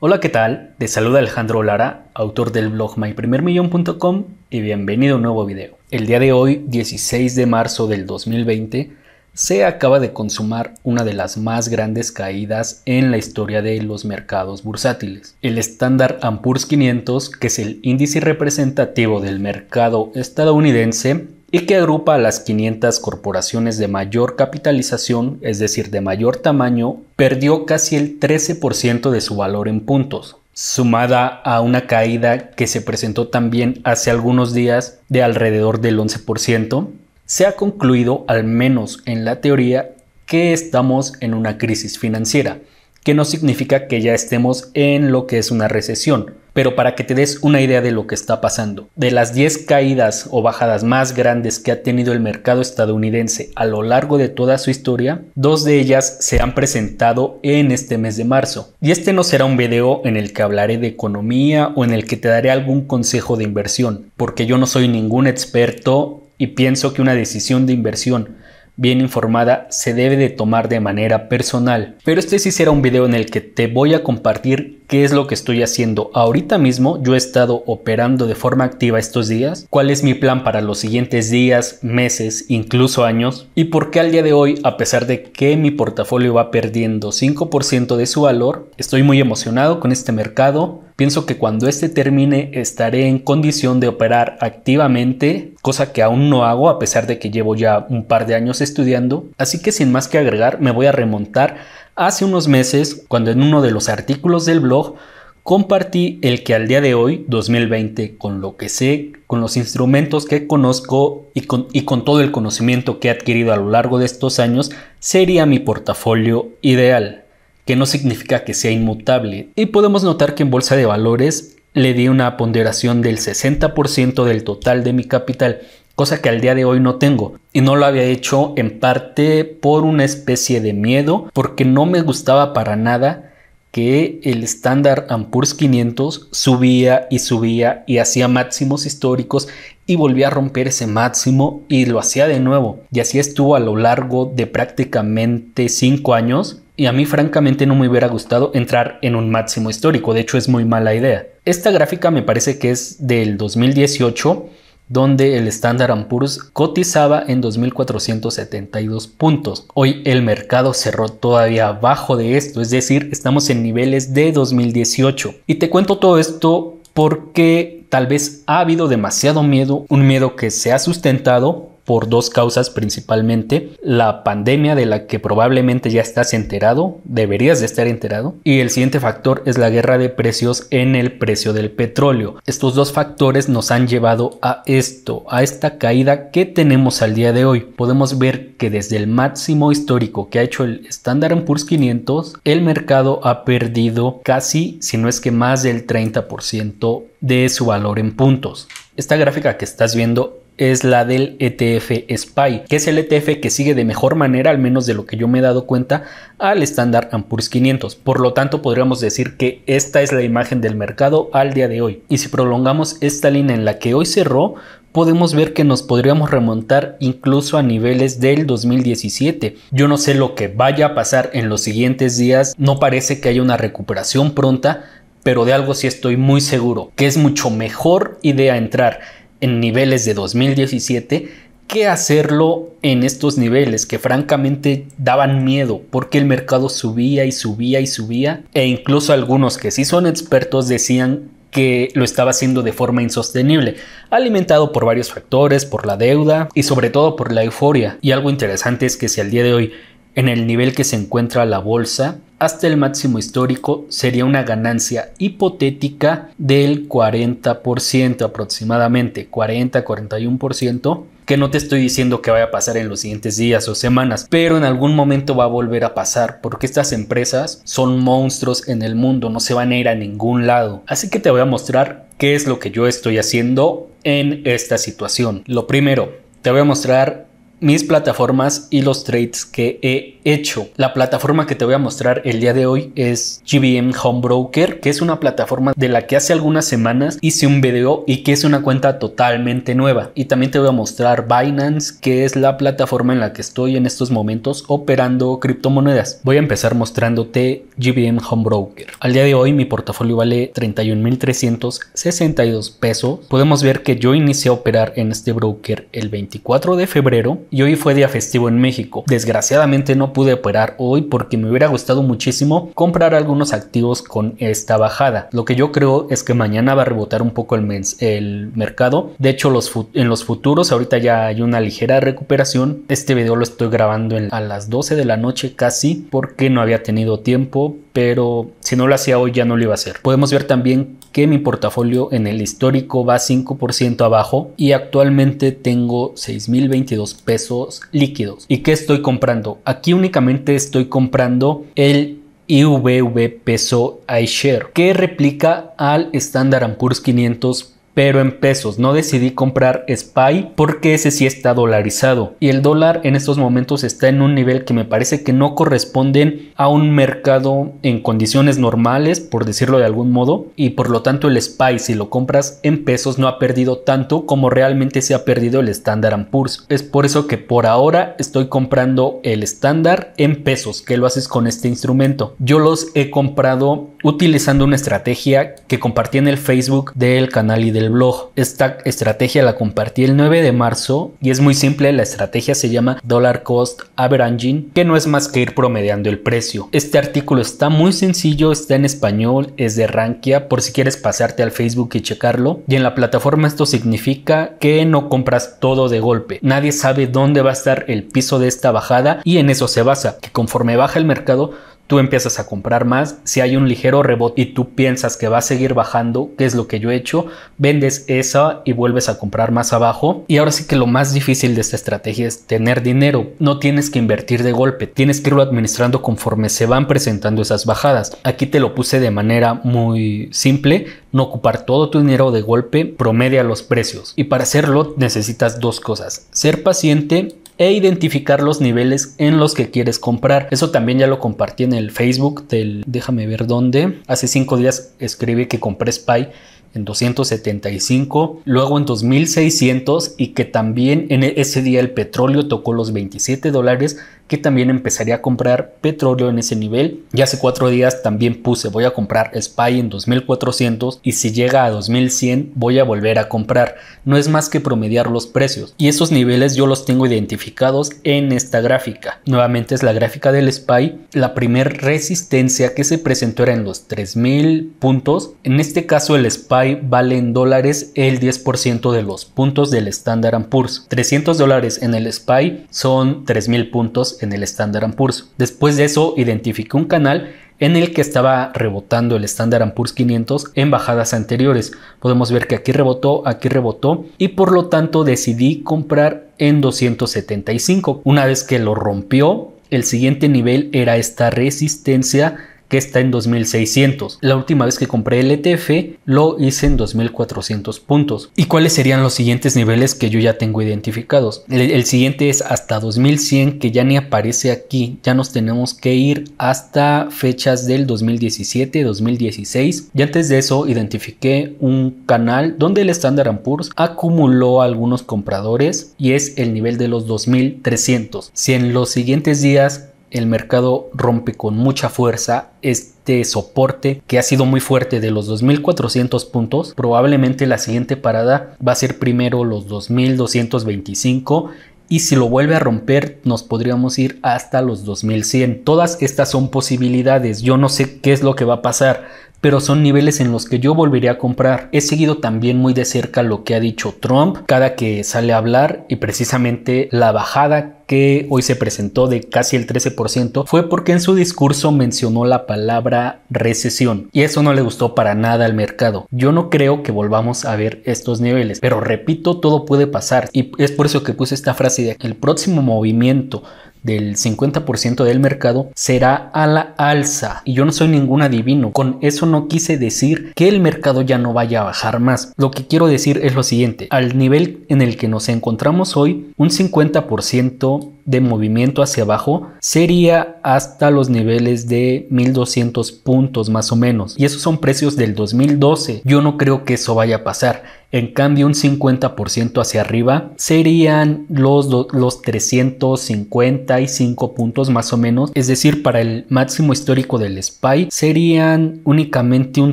Hola, ¿qué tal? Te saluda Alejandro Lara, autor del blog myprimermillón.com y bienvenido a un nuevo video. El día de hoy, 16 de marzo del 2020, se acaba de consumar una de las más grandes caídas en la historia de los mercados bursátiles. El estándar Ampurs 500, que es el índice representativo del mercado estadounidense, y que agrupa a las 500 corporaciones de mayor capitalización, es decir, de mayor tamaño, perdió casi el 13% de su valor en puntos, sumada a una caída que se presentó también hace algunos días de alrededor del 11%, se ha concluido, al menos en la teoría, que estamos en una crisis financiera, que no significa que ya estemos en lo que es una recesión, pero para que te des una idea de lo que está pasando. De las 10 caídas o bajadas más grandes que ha tenido el mercado estadounidense a lo largo de toda su historia, dos de ellas se han presentado en este mes de marzo. Y este no será un video en el que hablaré de economía o en el que te daré algún consejo de inversión, porque yo no soy ningún experto y pienso que una decisión de inversión bien informada se debe de tomar de manera personal. Pero este sí será un video en el que te voy a compartir qué es lo que estoy haciendo ahorita mismo. Yo he estado operando de forma activa estos días, cuál es mi plan para los siguientes días, meses, incluso años, y por qué al día de hoy, a pesar de que mi portafolio va perdiendo 5% de su valor, estoy muy emocionado con este mercado. Pienso que cuando este termine estaré en condición de operar activamente, cosa que aún no hago a pesar de que llevo ya un par de años estudiando. Así que sin más que agregar, me voy a remontar Hace unos meses, cuando en uno de los artículos del blog compartí el que al día de hoy, 2020, con lo que sé, con los instrumentos que conozco y con, y con, todo el conocimiento que he adquirido a lo largo de estos años, sería mi portafolio ideal, que no significa que sea inmutable. Y podemos notar que en Bolsa de Valores le di una ponderación del 60% del total de mi capital cosa que al día de hoy no tengo. Y no lo había hecho en parte por una especie de miedo, porque no me gustaba para nada que el estándar Ampurs 500 subía y subía y hacía máximos históricos y volvía a romper ese máximo y lo hacía de nuevo. Y así estuvo a lo largo de prácticamente 5 años y a mí francamente no me hubiera gustado entrar en un máximo histórico, de hecho es muy mala idea. Esta gráfica me parece que es del 2018 donde el Standard Poor's cotizaba en 2.472 puntos. Hoy el mercado cerró todavía abajo de esto, es decir, estamos en niveles de 2018. Y te cuento todo esto porque tal vez ha habido demasiado miedo, un miedo que se ha sustentado por dos causas principalmente. La pandemia de la que probablemente ya estás enterado, deberías de estar enterado. Y el siguiente factor es la guerra de precios en el precio del petróleo. Estos dos factores nos han llevado a esto, a esta caída que tenemos al día de hoy. Podemos ver que desde el máximo histórico que ha hecho el Standard Poor's 500, el mercado ha perdido casi, si no es que más del 30% de su valor en puntos. Esta gráfica que estás viendo es la del ETF SPY, que es el ETF que sigue de mejor manera, al menos de lo que yo me he dado cuenta, al estándar AMPURS 500. Por lo tanto, podríamos decir que esta es la imagen del mercado al día de hoy. Y si prolongamos esta línea en la que hoy cerró, podemos ver que nos podríamos remontar incluso a niveles del 2017. Yo no sé lo que vaya a pasar en los siguientes días, no parece que haya una recuperación pronta, pero de algo sí estoy muy seguro, que es mucho mejor idea entrar en niveles de 2017 que hacerlo en estos niveles que francamente daban miedo porque el mercado subía y subía y subía e incluso algunos que sí son expertos decían que lo estaba haciendo de forma insostenible, alimentado por varios factores, por la deuda y sobre todo por la euforia. Y algo interesante es que si al día de hoy en el nivel que se encuentra la bolsa, hasta el máximo histórico sería una ganancia hipotética del 40% aproximadamente, 40-41%, que no te estoy diciendo que vaya a pasar en los siguientes días o semanas, pero en algún momento va a volver a pasar, porque estas empresas son monstruos en el mundo, no se van a ir a ningún lado. Así que te voy a mostrar qué es lo que yo estoy haciendo en esta situación. Lo primero, te voy a mostrar mis plataformas y los trades que he hecho. La plataforma que te voy a mostrar el día de hoy es GBM Home Broker, que es una plataforma de la que hace algunas semanas hice un video y que es una cuenta totalmente nueva. Y también te voy a mostrar Binance, que es la plataforma en la que estoy en estos momentos operando criptomonedas. Voy a empezar mostrándote GBM Home Broker. Al día de hoy mi portafolio vale 31.362 pesos. Podemos ver que yo inicié a operar en este broker el 24 de febrero y hoy fue día festivo en México. Desgraciadamente no pude operar hoy porque me hubiera gustado muchísimo comprar algunos activos con esta bajada. Lo que yo creo es que mañana va a rebotar un poco el, el mercado. De hecho, en los futuros ahorita ya hay una ligera recuperación. Este video lo estoy grabando a las 12 de la noche casi porque no había tenido tiempo, pero si no lo hacía hoy ya no lo iba a hacer. Podemos ver también que mi portafolio en el histórico va 5% abajo y actualmente tengo 6.022 pesos líquidos. ¿Y qué estoy comprando? Aquí únicamente estoy comprando el IVV peso iShare que replica al Standard Poor's 500 pero en pesos. No decidí comprar SPY porque ese sí está dolarizado. Y el dólar en estos momentos está en un nivel que me parece que no corresponden a un mercado en condiciones normales, por decirlo de algún modo. Y por lo tanto el SPY, si lo compras en pesos, no ha perdido tanto como realmente se ha perdido el Standard Poor's. Es por eso que por ahora estoy comprando el estándar en pesos, que lo haces con este instrumento. Yo los he comprado utilizando una estrategia que compartí en el Facebook del canal y del blog. Esta estrategia la compartí el 9 de marzo y es muy simple, la estrategia se llama Dollar Cost Averaging, que no es más que ir promediando el precio. Este artículo está muy sencillo, está en español, es de Rankia, por si quieres pasarte al Facebook y checarlo. Y en la plataforma esto significa que no compras todo de golpe. Nadie sabe dónde va a estar el piso de esta bajada y en eso se basa, que conforme baja el mercado, tú empiezas a comprar más, si hay un ligero rebote y tú piensas que va a seguir bajando, que es lo que yo he hecho, vendes esa y vuelves a comprar más abajo. Y ahora sí que lo más difícil de esta estrategia es tener dinero, no tienes que invertir de golpe, tienes que irlo administrando conforme se van presentando esas bajadas. Aquí te lo puse de manera muy simple, no ocupar todo tu dinero de golpe, promedia los precios. Y para hacerlo necesitas dos cosas, ser paciente e identificar los niveles en los que quieres comprar. Eso también ya lo compartí en el Facebook del, déjame ver dónde, hace cinco días escribí que compré Spy en 275, luego en 2600 y que también en e-, ese día el petróleo tocó los 27 dólares, que también empezaría a comprar petróleo en ese nivel. Y hace cuatro días también puse voy a comprar SPY en 2400 y si llega a 2100 voy a volver a comprar. No es más que promediar los precios. Y esos niveles yo los tengo identificados en esta gráfica. Nuevamente es la gráfica del SPY. La primer resistencia que se presentó era en los 3000 puntos. En este caso el SPY valen vale en dólares el 10% de los puntos del Standard Poor's. 300 dólares en el SPY son 3.000 puntos en el Standard Poor's. Después de eso identifiqué un canal en el que estaba rebotando el Standard Poor's 500 en bajadas anteriores. Podemos ver que aquí rebotó, aquí rebotó y por lo tanto decidí comprar en 275. Una vez que lo rompió, el siguiente nivel era esta resistencia que está en 2600. La última vez que compré el ETF lo hice en 2400 puntos. ¿Y cuáles serían los siguientes niveles que yo ya tengo identificados? El, siguiente es hasta 2100 que ya ni aparece aquí. Ya nos tenemos que ir hasta fechas del 2017, 2016. Y antes de eso identifiqué un canal donde el Standard Poor's acumuló algunos compradores y es el nivel de los 2300. Si en los siguientes días el mercado rompe con mucha fuerza este soporte que ha sido muy fuerte de los 2400 puntos. Probablemente la siguiente parada va a ser primero los 2225 y si lo vuelve a romper nos podríamos ir hasta los 2100. Todas estas son posibilidades. Yo no sé qué es lo que va a pasar pero son niveles en los que yo volvería a comprar. He seguido también muy de cerca lo que ha dicho Trump cada que sale a hablar y precisamente la bajada que hoy se presentó de casi el 13% fue porque en su discurso mencionó la palabra recesión y eso no le gustó para nada al mercado. Yo no creo que volvamos a ver estos niveles, pero repito, todo puede pasar y es por eso que puse esta frase de el próximo movimiento del 50% del mercado será a la alza. Y yo no soy ningún adivino. Con eso no quise decir que el mercado ya no vaya a bajar más. Lo que quiero decir es lo siguiente. Al nivel en el que nos encontramos hoy, un 50% de movimiento hacia abajo sería hasta los niveles de 1200 puntos más o menos. Y esos son precios del 2012. Yo no creo que eso vaya a pasar. En cambio, un 50% hacia arriba serían los, los 355 puntos más o menos. Es decir, para el máximo histórico del SPY serían únicamente un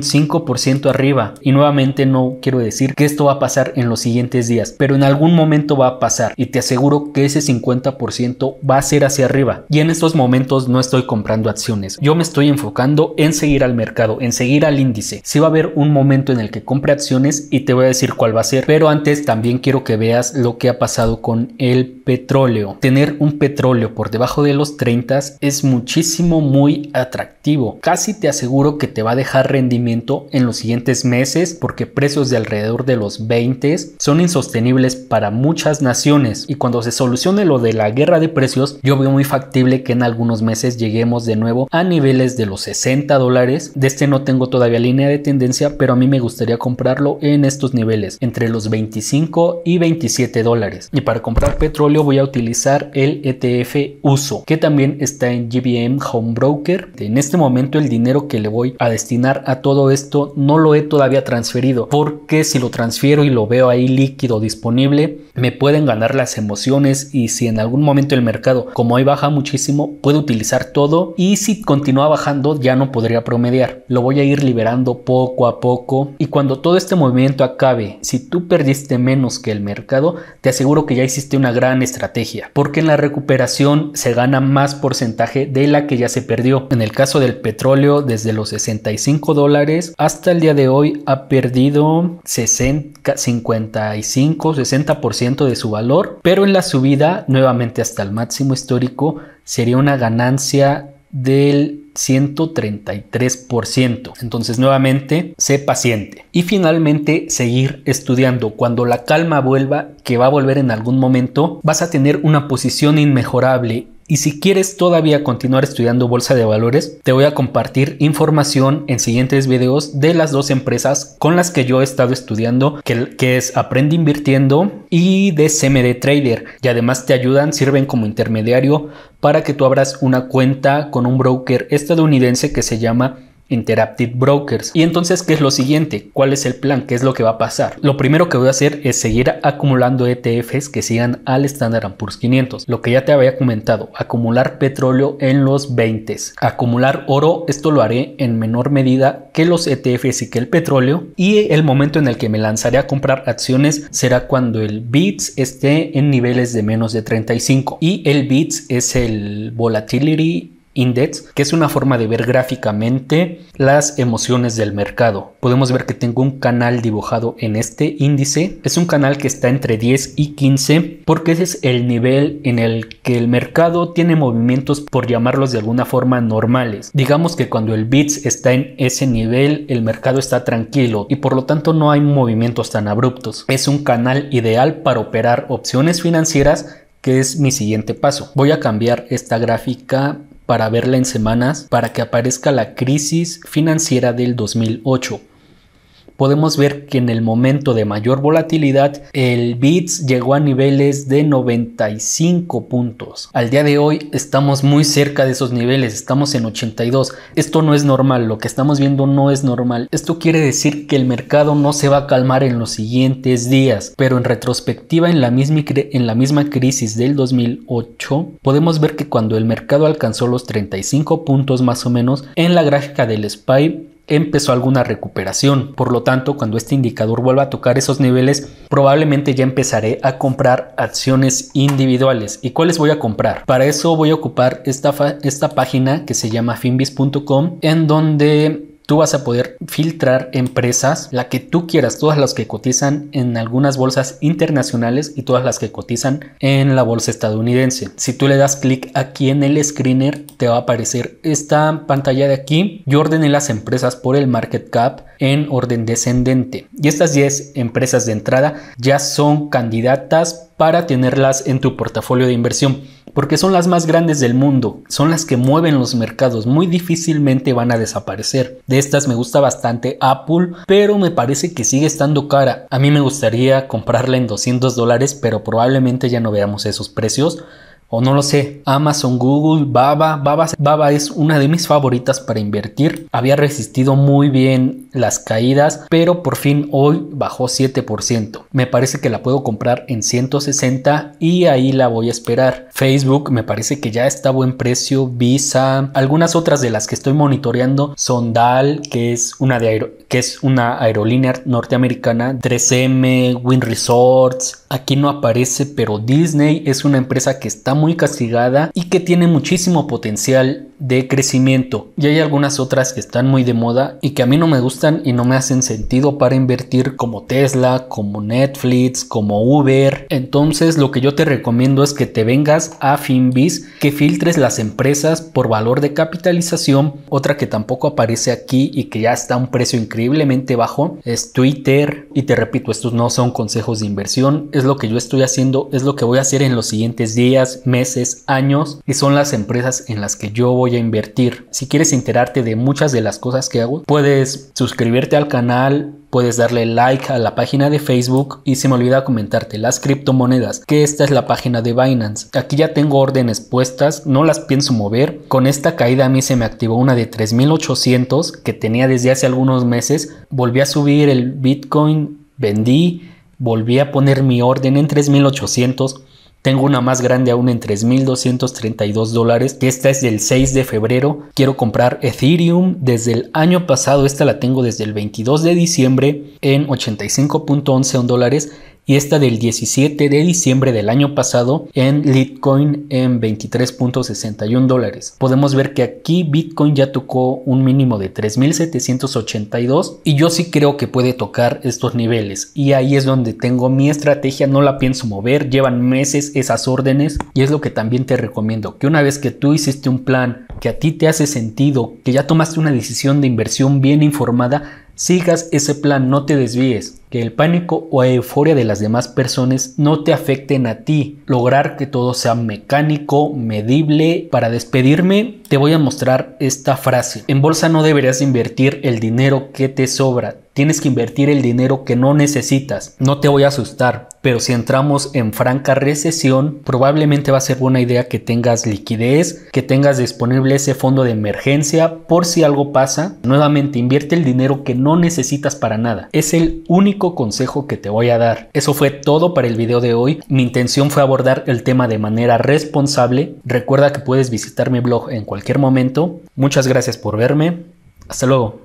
5% arriba. Y nuevamente no quiero decir que esto va a pasar en los siguientes días, pero en algún momento va a pasar. Y te aseguro que ese 50% va a ser hacia arriba. Y en estos momentos no estoy comprando acciones. Yo me estoy enfocando en seguir al mercado, en seguir al índice. Si va a haber un momento en el que compre acciones y te voy a decir cuál va a ser, pero antes también quiero que veas lo que ha pasado con el petróleo. Tener un petróleo por debajo de los 30 es muchísimo muy atractivo. Casi te aseguro que te va a dejar rendimiento en los siguientes meses porque precios de alrededor de los 20 son insostenibles para muchas naciones y cuando se solucione lo de la guerra de precios yo veo muy factible que en algunos meses lleguemos de nuevo a niveles de los 60 dólares. De este no tengo todavía línea de tendencia pero a mí me gustaría comprarlo en estos niveles entre los 25 y 27 dólares. Y para comprar petróleo voy a utilizar el ETF USO, que también está en GBM Home Broker. En este momento el dinero que le voy a destinar a todo esto no lo he todavía transferido, porque si lo transfiero y lo veo ahí líquido disponible, me pueden ganar las emociones y si en algún momento el mercado, como hoy baja muchísimo, puedo utilizar todo y si continúa bajando ya no podría promediar. Lo voy a ir liberando poco a poco y cuando todo este movimiento acabe, si tú perdiste menos que el mercado, te aseguro que ya hiciste una gran estrategia, porque en la recuperación se gana más porcentaje de la que ya se perdió. En el caso del petróleo, desde los 65 dólares hasta el día de hoy ha perdido 60, 55, 60% de su valor, pero en la subida nuevamente hasta el máximo histórico sería una ganancia del 133%. Entonces, nuevamente, sé paciente. Y finalmente, seguir estudiando. Cuando la calma vuelva, que va a volver en algún momento, vas a tener una posición inmejorable y si quieres todavía continuar estudiando bolsa de valores, te voy a compartir información en siguientes videos de las dos empresas con las que yo he estado estudiando, que, es Aprende Invirtiendo y de CMD Trader. Y además te ayudan, sirven como intermediario para que tú abras una cuenta con un broker estadounidense que se llama Interactive Brokers. Y entonces, ¿qué es lo siguiente? ¿Cuál es el plan? ¿Qué es lo que va a pasar? Lo primero que voy a hacer es seguir acumulando ETFs que sigan al Standard Poor's 500. Lo que ya te había comentado, acumular petróleo en los 20. Acumular oro, esto lo haré en menor medida que los ETFs y que el petróleo. Y el momento en el que me lanzaré a comprar acciones será cuando el BITS esté en niveles de menos de 35. Y el BITS es el Volatility index, que es una forma de ver gráficamente las emociones del mercado. Podemos ver que tengo un canal dibujado en este índice. Es un canal que está entre 10 y 15 porque ese es el nivel en el que el mercado tiene movimientos por llamarlos de alguna forma normales. Digamos que cuando el BITS está en ese nivel, el mercado está tranquilo y por lo tanto no hay movimientos tan abruptos. Es un canal ideal para operar opciones financieras que es mi siguiente paso. Voy a cambiar esta gráfica para verla en semanas para que aparezca la crisis financiera del 2008 podemos ver que en el momento de mayor volatilidad el BITS llegó a niveles de 95 puntos. Al día de hoy estamos muy cerca de esos niveles, estamos en 82. Esto no es normal, lo que estamos viendo no es normal. Esto quiere decir que el mercado no se va a calmar en los siguientes días, pero en retrospectiva en la misma, en la misma crisis del 2008 podemos ver que cuando el mercado alcanzó los 35 puntos más o menos en la gráfica del SPY empezó alguna recuperación. Por lo tanto, cuando este indicador vuelva a tocar esos niveles, probablemente ya empezaré a comprar acciones individuales. ¿Y cuáles voy a comprar? Para eso voy a ocupar esta, esta página que se llama finbis.com en donde Tú vas a poder filtrar empresas, la que tú quieras, todas las que cotizan en algunas bolsas internacionales y todas las que cotizan en la bolsa estadounidense. Si tú le das clic aquí en el screener, te va a aparecer esta pantalla de aquí. Yo ordené las empresas por el market cap en orden descendente. Y estas 10 empresas de entrada ya son candidatas para tenerlas en tu portafolio de inversión porque son las más grandes del mundo, son las que mueven los mercados, muy difícilmente van a desaparecer. De estas me gusta bastante Apple, pero me parece que sigue estando cara. A mí me gustaría comprarla en 200 dólares, pero probablemente ya no veamos esos precios o no lo sé, Amazon, Google, Baba. Baba. Baba, es una de mis favoritas para invertir. Había resistido muy bien las caídas, pero por fin hoy bajó 7%. Me parece que la puedo comprar en 160 y ahí la voy a esperar. Facebook me parece que ya está a buen precio, Visa, algunas otras de las que estoy monitoreando son DAL, que es una de que es una aerolínea norteamericana, 3M, Wind Resorts. Aquí no aparece, pero Disney es una empresa que está muy castigada y que tiene muchísimo potencial de crecimiento. Y hay algunas otras que están muy de moda y que a mí no me gustan y no me hacen sentido para invertir como Tesla, como Netflix, como Uber. Entonces lo que yo te recomiendo es que te vengas a Finbis, que filtres las empresas por valor de capitalización. Otra que tampoco aparece aquí y que ya está a un precio increíblemente bajo es Twitter. Y te repito, estos no son consejos de inversión, es lo que yo estoy haciendo, es lo que voy a hacer en los siguientes días, meses, años y son las empresas en las que yo voy a invertir. Si quieres enterarte de muchas de las cosas que hago, puedes suscribirte al canal, puedes darle like a la página de Facebook y se me olvida comentarte las criptomonedas, que esta es la página de Binance. Aquí ya tengo órdenes puestas, no las pienso mover. Con esta caída a mí se me activó una de 3800 que tenía desde hace algunos meses. Volví a subir el Bitcoin, vendí, volví a poner mi orden en 3800 tengo una más grande aún en 3.232 dólares. Esta es del 6 de febrero. Quiero comprar Ethereum. Desde el año pasado, esta la tengo desde el 22 de diciembre en 85.11 dólares y esta del 17 de diciembre del año pasado en Bitcoin en 23.61 dólares. Podemos ver que aquí Bitcoin ya tocó un mínimo de 3.782 y yo sí creo que puede tocar estos niveles y ahí es donde tengo mi estrategia, no la pienso mover, llevan meses esas órdenes y es lo que también te recomiendo, que una vez que tú hiciste un plan que a ti te hace sentido, que ya tomaste una decisión de inversión bien informada, Sigas ese plan, no te desvíes. Que el pánico o euforia de las demás personas no te afecten a ti. Lograr que todo sea mecánico, medible. Para despedirme, te voy a mostrar esta frase. En bolsa no deberías invertir el dinero que te sobra Tienes que invertir el dinero que no necesitas. No te voy a asustar, pero si entramos en franca recesión, probablemente va a ser buena idea que tengas liquidez, que tengas disponible ese fondo de emergencia por si algo pasa. Nuevamente, invierte el dinero que no necesitas para nada. Es el único consejo que te voy a dar. Eso fue todo para el video de hoy. Mi intención fue abordar el tema de manera responsable. Recuerda que puedes visitar mi blog en cualquier momento. Muchas gracias por verme. Hasta luego.